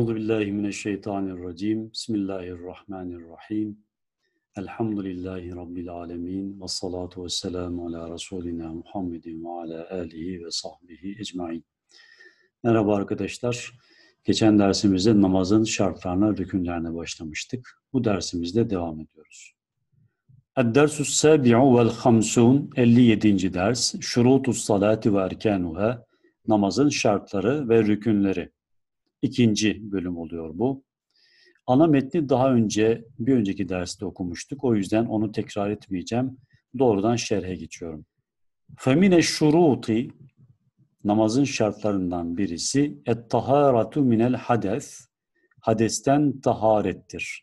Euzu billahi mineşşeytanirracim. Bismillahirrahmanirrahim. Elhamdülillahi rabbil alamin ve salatu vesselamu ala rasulina Muhammedin ve ala alihi ve sahbihi ecmaîn. Merhaba arkadaşlar. Geçen dersimizde namazın şartlarına, rükünlerine başlamıştık. Bu dersimizde devam ediyoruz. Ed-dersu sabi'u vel hamsun 57. ders. Şurutus salati ve erkanuha. Namazın şartları ve rükünleri ikinci bölüm oluyor bu. Ana metni daha önce bir önceki derste okumuştuk. O yüzden onu tekrar etmeyeceğim. Doğrudan şerhe geçiyorum. Femine şuruti namazın şartlarından birisi et taharatu minel hades hadesten taharettir.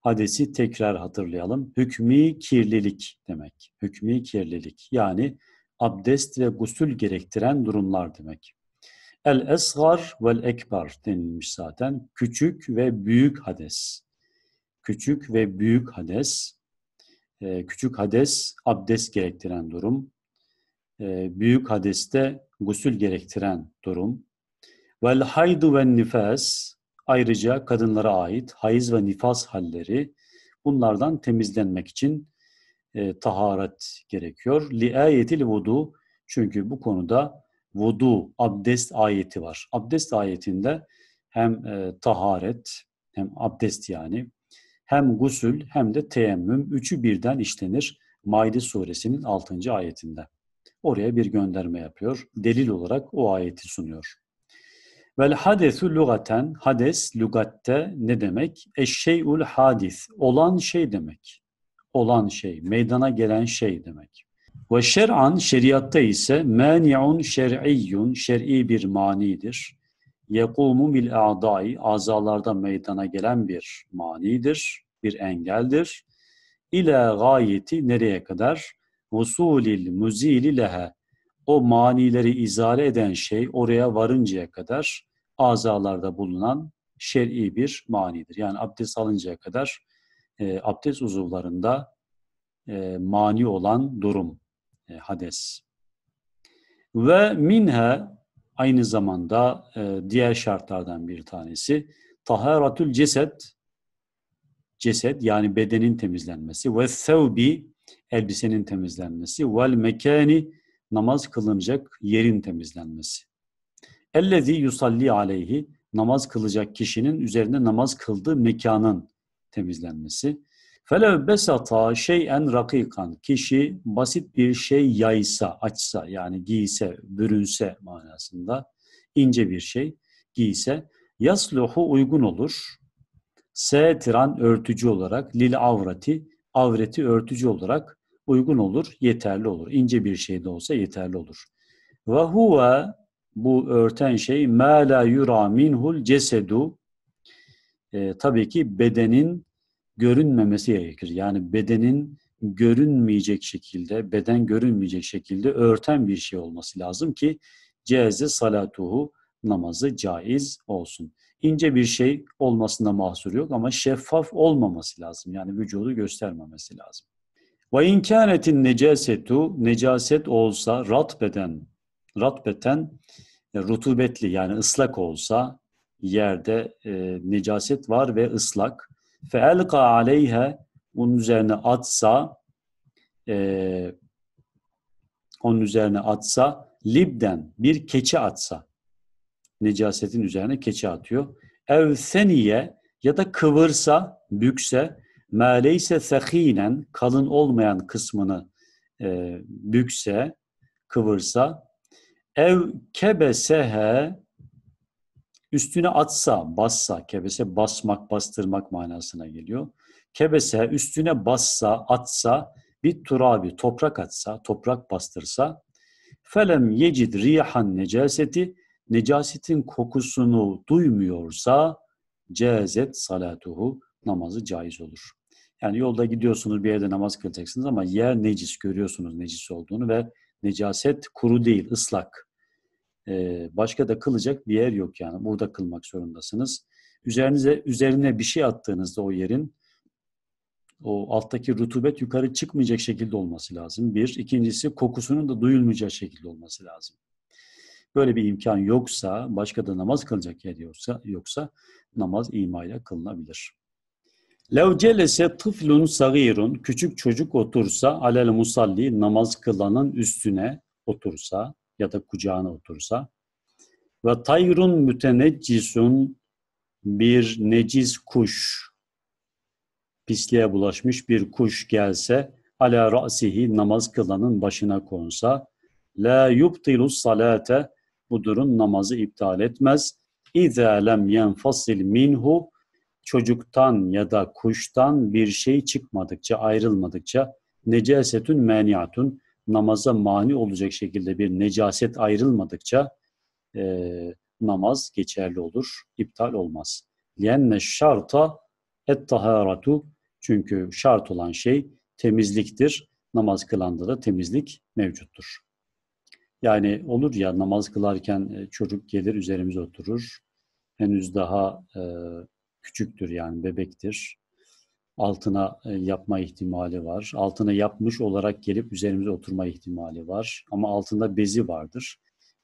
Hadesi tekrar hatırlayalım. Hükmi kirlilik demek. Hükmi kirlilik yani abdest ve gusül gerektiren durumlar demek. El esgar vel ekbar denilmiş zaten. Küçük ve büyük hades. Küçük ve büyük hades. Ee, küçük hades abdest gerektiren durum. Ee, büyük hadeste gusül gerektiren durum. Vel haydu ve nifas ayrıca kadınlara ait hayız ve nifas halleri bunlardan temizlenmek için e, taharet gerekiyor. Li ayetil vudu çünkü bu konuda vudu, abdest ayeti var. Abdest ayetinde hem e, taharet, hem abdest yani, hem gusül hem de teyemmüm üçü birden işlenir Maide suresinin 6. ayetinde. Oraya bir gönderme yapıyor. Delil olarak o ayeti sunuyor. Vel hadesu lugaten, hades lugatte ne demek? Eşşeyul hadis, olan şey demek. Olan şey, meydana gelen şey demek. Ve şer'an şeriatta ise mani'un şer'iyyun şer'i bir manidir. Yekumu bil a'dai azalarda meydana gelen bir manidir, bir engeldir. İle gayeti nereye kadar? Vusulil muzili lehe o manileri izale eden şey oraya varıncaya kadar azalarda bulunan şer'i bir manidir. Yani abdest alıncaya kadar e, abdest uzuvlarında e, mani olan durum e, Hades. Ve minha aynı zamanda e, diğer şartlardan bir tanesi taharatül ceset ceset yani bedenin temizlenmesi ve sevbi elbisenin temizlenmesi ve mekani namaz kılınacak yerin temizlenmesi. Ellezî yusalli aleyhi namaz kılacak kişinin üzerinde namaz kıldığı mekanın temizlenmesi. Felev besata şeyen rakikan. Kişi basit bir şey yaysa, açsa yani giyse, bürünse manasında ince bir şey giyse yasluhu uygun olur. Setiran örtücü olarak lil avrati avreti örtücü olarak uygun olur, yeterli olur. İnce bir şey de olsa yeterli olur. Ve huve bu örten şey ma la yura minhul cesedu e, tabii ki bedenin görünmemesi gerekir. Yani bedenin görünmeyecek şekilde, beden görünmeyecek şekilde örten bir şey olması lazım ki cezi salatuhu namazı caiz olsun. İnce bir şey olmasında mahsur yok ama şeffaf olmaması lazım. Yani vücudu göstermemesi lazım. Ve inkânetin necasetu, necaset olsa ratbeden, ratbeten e, rutubetli yani ıslak olsa yerde e, necaset var ve ıslak Fe'elqa aleyhe bunun üzerine atsa e, onun üzerine atsa libden bir keçi atsa necasetin üzerine keçi atıyor. Ev seniye ya da kıvırsa, bükse ma leyse sehinen kalın olmayan kısmını e, bükse, kıvırsa ev kebesehe Üstüne atsa, bassa, kebese basmak, bastırmak manasına geliyor. Kebese üstüne bassa, atsa, bir turabi toprak atsa, toprak bastırsa, felem yecid rihan necaseti, necasetin kokusunu duymuyorsa, cezet salatuhu, namazı caiz olur. Yani yolda gidiyorsunuz bir yerde namaz kılacaksınız ama yer necis görüyorsunuz necis olduğunu ve necaset kuru değil ıslak başka da kılacak bir yer yok yani. Burada kılmak zorundasınız. Üzerinize üzerine bir şey attığınızda o yerin o alttaki rutubet yukarı çıkmayacak şekilde olması lazım. Bir. ikincisi kokusunun da duyulmayacak şekilde olması lazım. Böyle bir imkan yoksa, başka da namaz kılacak yer yoksa, yoksa namaz imayla kılınabilir. Lev celese tıflun sagirun, küçük çocuk otursa alel musalli, namaz kılanın üstüne otursa, ya da kucağına otursa. Ve tayrun müteneccisun bir neciz kuş, pisliğe bulaşmış bir kuş gelse, ala ra'sihi namaz kılanın başına konsa, la yubtilu salate bu durum namazı iptal etmez. İza lem yenfasil minhu çocuktan ya da kuştan bir şey çıkmadıkça, ayrılmadıkça necesetün meniatun namaza mani olacak şekilde bir necaset ayrılmadıkça e, namaz geçerli olur, iptal olmaz. لِيَنَّ şarta et taharatu çünkü şart olan şey temizliktir. Namaz kılanda da temizlik mevcuttur. Yani olur ya namaz kılarken e, çocuk gelir üzerimize oturur. Henüz daha e, küçüktür yani bebektir altına e, yapma ihtimali var. Altına yapmış olarak gelip üzerimize oturma ihtimali var. Ama altında bezi vardır.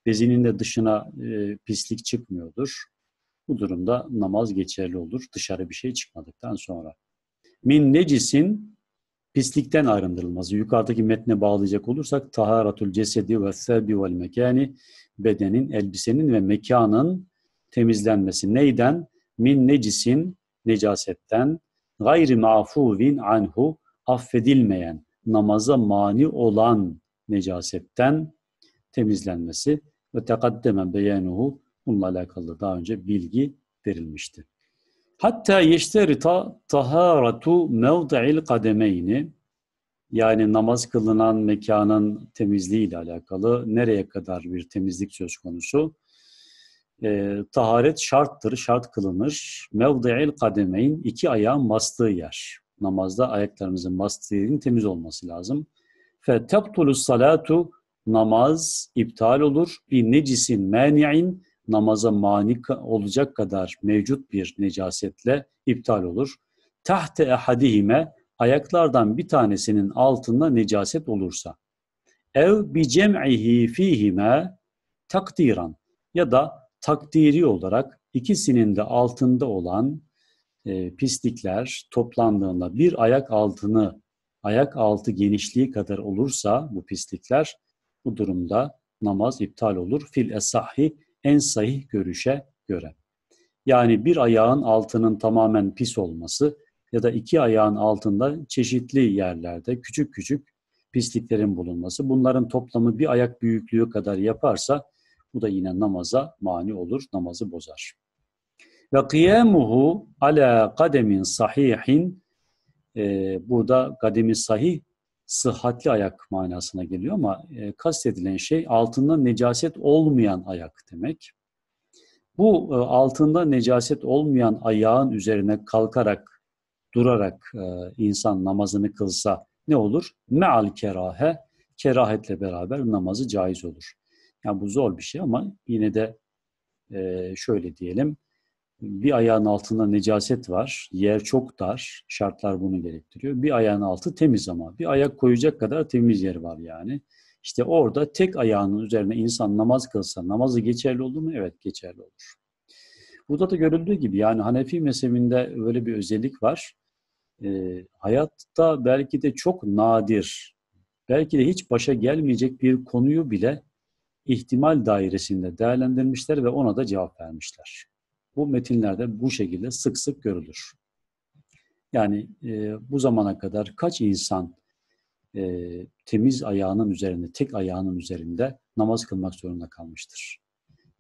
Bezinin de dışına e, pislik çıkmıyordur. Bu durumda namaz geçerli olur dışarı bir şey çıkmadıktan sonra. Min necisin pislikten arındırılması. Yukarıdaki metne bağlayacak olursak taharatul cesedi ve sebi vel mekani bedenin, elbisenin ve mekanın temizlenmesi. Neyden? Min necisin necasetten gayri mafuvin anhu affedilmeyen, namaza mani olan necasetten temizlenmesi ve tekaddemen beyanuhu bununla alakalı daha önce bilgi verilmişti. Hatta yeşterita taharatu mevdi'il kademeyni yani namaz kılınan mekanın temizliği ile alakalı nereye kadar bir temizlik söz konusu? e, taharet şarttır, şart kılınır. Mevdi'il kademeyn, iki ayağın bastığı yer. Namazda ayaklarımızın bastığı yerin temiz olması lazım. Fe tebtulus salatu, namaz iptal olur. Bir necisin mani'in, namaza mani olacak kadar mevcut bir necasetle iptal olur. Tahte ehadihime, ayaklardan bir tanesinin altında necaset olursa. Ev bi cem'ihi fihime takdiran ya da takdiri olarak ikisinin de altında olan e, pislikler toplandığında bir ayak altını, ayak altı genişliği kadar olursa bu pislikler bu durumda namaz iptal olur. Fil esahi en sahih görüşe göre. Yani bir ayağın altının tamamen pis olması ya da iki ayağın altında çeşitli yerlerde küçük küçük pisliklerin bulunması. Bunların toplamı bir ayak büyüklüğü kadar yaparsa bu da yine namaza mani olur, namazı bozar. Ve kıyamuhu ala kademin sahihin e, burada kademi sahih sıhhatli ayak manasına geliyor ama e, kastedilen şey altında necaset olmayan ayak demek. Bu e, altında necaset olmayan ayağın üzerine kalkarak, durarak e, insan namazını kılsa ne olur? Meal kerahe, kerahetle beraber namazı caiz olur. Yani bu zor bir şey ama yine de e, şöyle diyelim. Bir ayağın altında necaset var. Yer çok dar. Şartlar bunu gerektiriyor. Bir ayağın altı temiz ama. Bir ayak koyacak kadar temiz yer var yani. İşte orada tek ayağının üzerine insan namaz kılsa namazı geçerli olur mu? Evet geçerli olur. Burada da görüldüğü gibi yani Hanefi mezhebinde böyle bir özellik var. E, hayatta belki de çok nadir, belki de hiç başa gelmeyecek bir konuyu bile ihtimal dairesinde değerlendirmişler ve ona da cevap vermişler. Bu metinlerde bu şekilde sık sık görülür. Yani e, bu zamana kadar kaç insan e, temiz ayağının üzerinde, tek ayağının üzerinde namaz kılmak zorunda kalmıştır.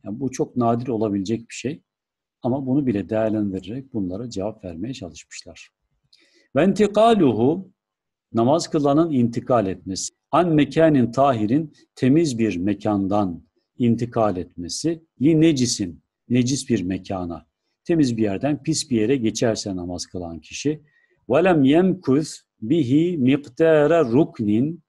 Yani bu çok nadir olabilecek bir şey ama bunu bile değerlendirerek bunlara cevap vermeye çalışmışlar. Ve intikaluhu namaz kılanın intikal etmesi an mekanin tahirin temiz bir mekandan intikal etmesi li necisin necis bir mekana temiz bir yerden pis bir yere geçerse namaz kılan kişi velem yemkuz bihi miktara ruknin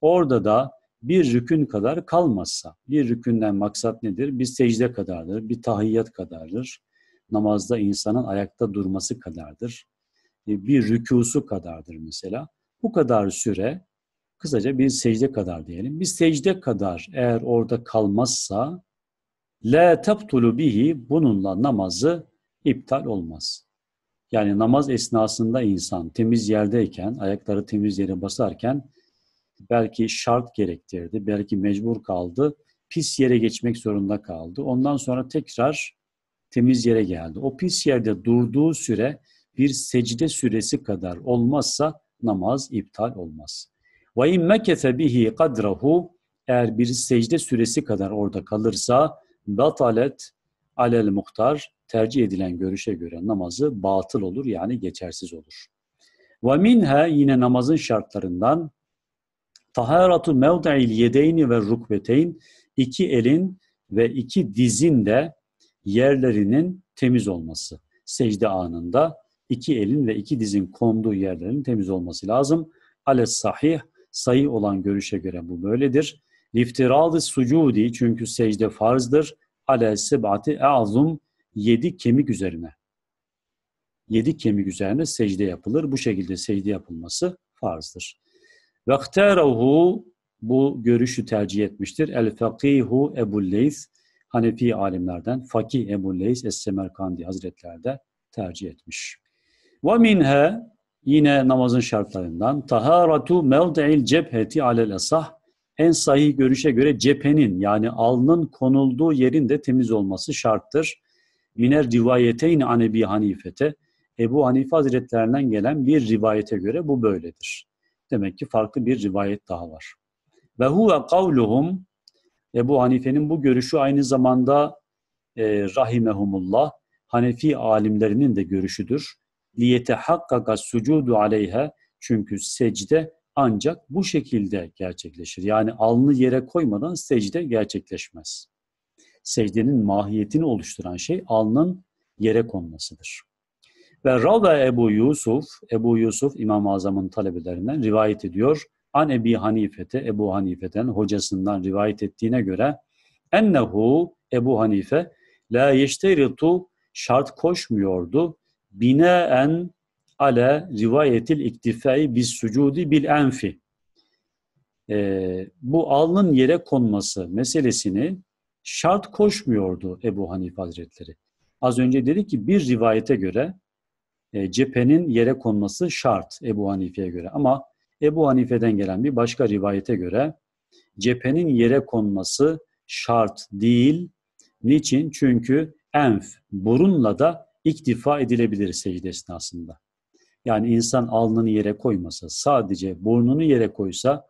orada da bir rükün kadar kalmazsa bir rükünden maksat nedir? Bir secde kadardır, bir tahiyyat kadardır. Namazda insanın ayakta durması kadardır. E, bir rükusu kadardır mesela. Bu kadar süre kısaca bir secde kadar diyelim. Bir secde kadar eğer orada kalmazsa la tabtulu bihi bununla namazı iptal olmaz. Yani namaz esnasında insan temiz yerdeyken, ayakları temiz yere basarken belki şart gerektirdi, belki mecbur kaldı, pis yere geçmek zorunda kaldı. Ondan sonra tekrar temiz yere geldi. O pis yerde durduğu süre bir secde süresi kadar olmazsa namaz iptal olmaz. Ve in mekese bihi kadrahu eğer bir secde süresi kadar orada kalırsa batalet alel muhtar tercih edilen görüşe göre namazı batıl olur yani geçersiz olur. Ve minha yine namazın şartlarından taharatu mevda'il yedeyni ve rukbeteyn iki elin ve iki dizin de yerlerinin temiz olması. Secde anında iki elin ve iki dizin konduğu yerlerin temiz olması lazım. ale sahih sayı olan görüşe göre bu böyledir. Liftiradı sucudi çünkü secde farzdır. Ale sebati azum yedi kemik üzerine. Yedi kemik üzerine secde yapılır. Bu şekilde secde yapılması farzdır. Vekterahu bu görüşü tercih etmiştir. El fakihu Ebu Leys Hanefi alimlerden Fakih Ebu Leys Es-Semerkandi Hazretleri de tercih etmiş. Ve minha Yine namazın şartlarından taharatu mevdi'il cepheti alel esah en sahih görüşe göre cephenin yani alnın konulduğu yerin de temiz olması şarttır. Miner rivayeteyn an Ebi Hanifete Ebu Hanife Hazretlerinden gelen bir rivayete göre bu böyledir. Demek ki farklı bir rivayet daha var. Ve huve kavluhum Ebu Hanife'nin bu görüşü aynı zamanda e, rahimehumullah Hanefi alimlerinin de görüşüdür liyetehakkaka sucudu aleyha çünkü secde ancak bu şekilde gerçekleşir. Yani alnı yere koymadan secde gerçekleşmez. Secdenin mahiyetini oluşturan şey alnın yere konmasıdır. Ve Rava Ebu Yusuf, Ebu Yusuf İmam-ı Azam'ın talebelerinden rivayet ediyor. An Ebi Hanife'te, Ebu Hanife'den hocasından rivayet ettiğine göre ennehu Ebu Hanife la yeşteritu şart koşmuyordu binaen ale rivayetil iktifai bis sucudi bil enfi. Ee, bu alnın yere konması meselesini şart koşmuyordu Ebu Hanife Hazretleri. Az önce dedi ki bir rivayete göre e, cephenin yere konması şart Ebu Hanife'ye göre. Ama Ebu Hanife'den gelen bir başka rivayete göre cephenin yere konması şart değil. Niçin? Çünkü enf, burunla da iktifa edilebilir secde esnasında. Yani insan alnını yere koymasa, sadece burnunu yere koysa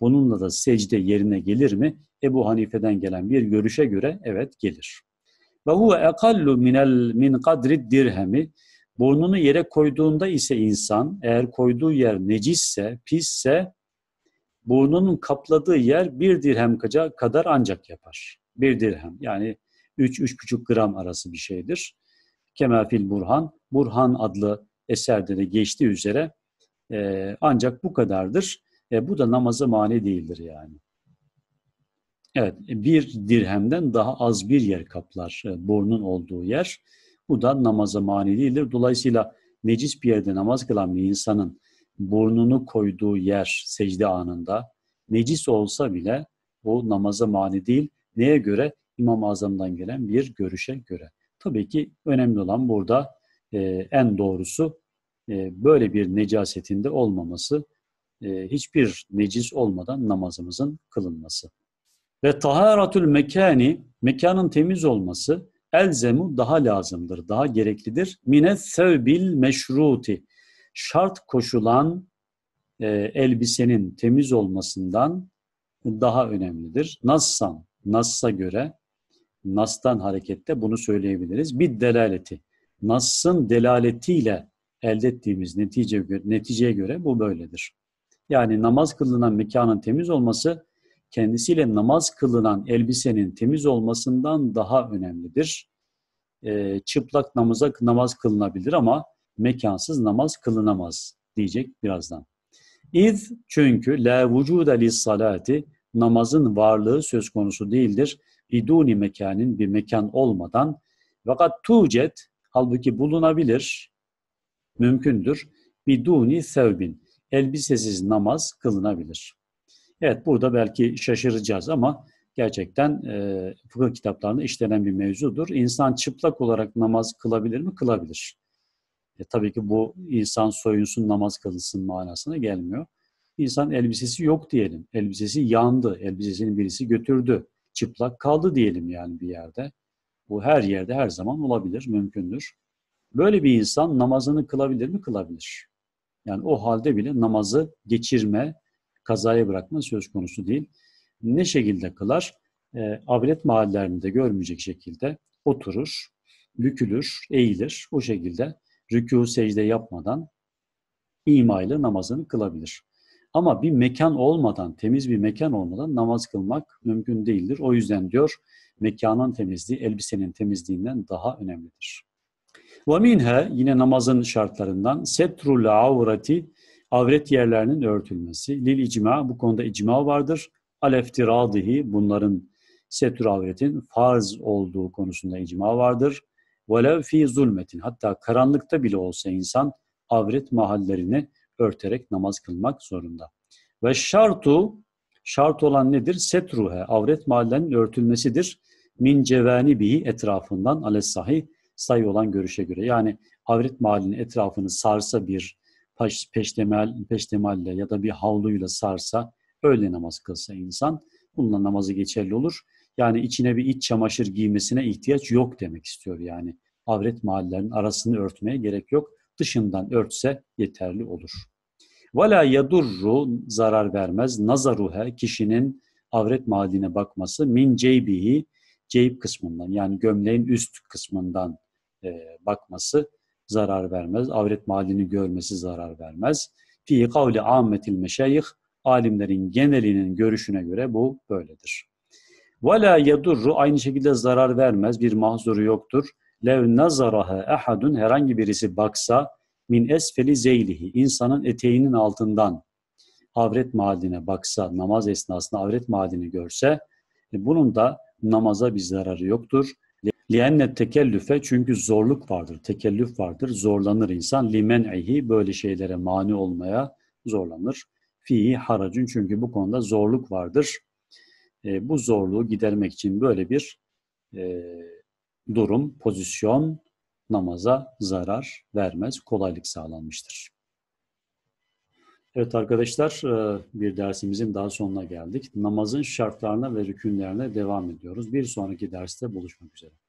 bununla da secde yerine gelir mi? Ebu Hanife'den gelen bir görüşe göre evet gelir. Ve huve ekallu minel min kadri dirhemi Burnunu yere koyduğunda ise insan eğer koyduğu yer necisse, pisse burnunun kapladığı yer bir dirhem kadar ancak yapar. Bir dirhem yani 3-3,5 gram arası bir şeydir. Kemafil Burhan, Burhan adlı eserde de geçtiği üzere e, ancak bu kadardır. E, bu da namaza mani değildir yani. Evet, bir dirhemden daha az bir yer kaplar e, borunun olduğu yer. Bu da namaza mani değildir. Dolayısıyla necis bir yerde namaz kılan bir insanın burnunu koyduğu yer secde anında necis olsa bile bu namaza mani değil. Neye göre? İmam-ı Azam'dan gelen bir görüşe göre. Tabii ki önemli olan burada e, en doğrusu e, böyle bir necasetinde olmaması, e, hiçbir necis olmadan namazımızın kılınması. Ve taharatül mekani, mekanın temiz olması elzemu daha lazımdır, daha gereklidir. Mine sevbil meşruti, şart koşulan e, elbisenin temiz olmasından daha önemlidir. Nassan, Nass'a göre Nas'tan hareketle bunu söyleyebiliriz. Bir delaleti. Nas'ın delaletiyle elde ettiğimiz netice, neticeye göre bu böyledir. Yani namaz kılınan mekanın temiz olması kendisiyle namaz kılınan elbisenin temiz olmasından daha önemlidir. E, çıplak namaza namaz kılınabilir ama mekansız namaz kılınamaz diyecek birazdan. İz çünkü la vücuda lis salati namazın varlığı söz konusu değildir biduni mekanin bir mekan olmadan fakat tucet halbuki bulunabilir, mümkündür. Biduni sevbin elbisesiz namaz kılınabilir. Evet burada belki şaşıracağız ama gerçekten e, fıkıh kitaplarında işlenen bir mevzudur. İnsan çıplak olarak namaz kılabilir mi? Kılabilir. E, tabii ki bu insan soyunsun namaz kılınsın manasına gelmiyor. İnsan elbisesi yok diyelim. Elbisesi yandı. Elbisesini birisi götürdü çıplak kaldı diyelim yani bir yerde. Bu her yerde her zaman olabilir, mümkündür. Böyle bir insan namazını kılabilir mi? Kılabilir. Yani o halde bile namazı geçirme, kazaya bırakma söz konusu değil. Ne şekilde kılar? E, ee, abilet mahallerini de görmeyecek şekilde oturur, bükülür, eğilir. O şekilde rükû secde yapmadan imayla namazını kılabilir. Ama bir mekan olmadan, temiz bir mekan olmadan namaz kılmak mümkün değildir. O yüzden diyor mekanın temizliği elbisenin temizliğinden daha önemlidir. Ve minhe yine namazın şartlarından setrul avreti avret yerlerinin örtülmesi. Lil icma bu konuda icma vardır. Aleftiradihi bunların setr avretin farz olduğu konusunda icma vardır. Velev fi zulmetin hatta karanlıkta bile olsa insan avret mahallerini örterek namaz kılmak zorunda. Ve şartu, şart olan nedir? Setruhe, avret mahallenin örtülmesidir. Min cevani bihi etrafından alessahi sayı olan görüşe göre. Yani avret mahallinin etrafını sarsa bir peş, peştemel, peştemalle ya da bir havluyla sarsa, öyle namaz kılsa insan, bununla namazı geçerli olur. Yani içine bir iç çamaşır giymesine ihtiyaç yok demek istiyor yani. Avret mahallelerinin arasını örtmeye gerek yok dışından örtse yeterli olur. Vela yadurru zarar vermez. Nazaruhe kişinin avret mahalline bakması min ceybihi ceyb kısmından yani gömleğin üst kısmından e, bakması zarar vermez. Avret mahallini görmesi zarar vermez. Fi kavli ammetil meşayih alimlerin genelinin görüşüne göre bu böyledir. Vela yadurru aynı şekilde zarar vermez. Bir mahzuru yoktur lev nazaraha ahadun herhangi birisi baksa min esfeli zeylihi insanın eteğinin altından avret mahalline baksa namaz esnasında avret mahallini görse e, bunun da namaza bir zararı yoktur. Lienne tekellüfe çünkü zorluk vardır, tekellüf vardır, zorlanır insan. Limen'ihi böyle şeylere mani olmaya zorlanır. Fihi haracın çünkü bu konuda zorluk vardır. E, bu zorluğu gidermek için böyle bir e, durum, pozisyon namaza zarar vermez, kolaylık sağlanmıştır. Evet arkadaşlar e, bir dersimizin daha sonuna geldik. Namazın şartlarına ve rükünlerine devam ediyoruz. Bir sonraki derste buluşmak üzere.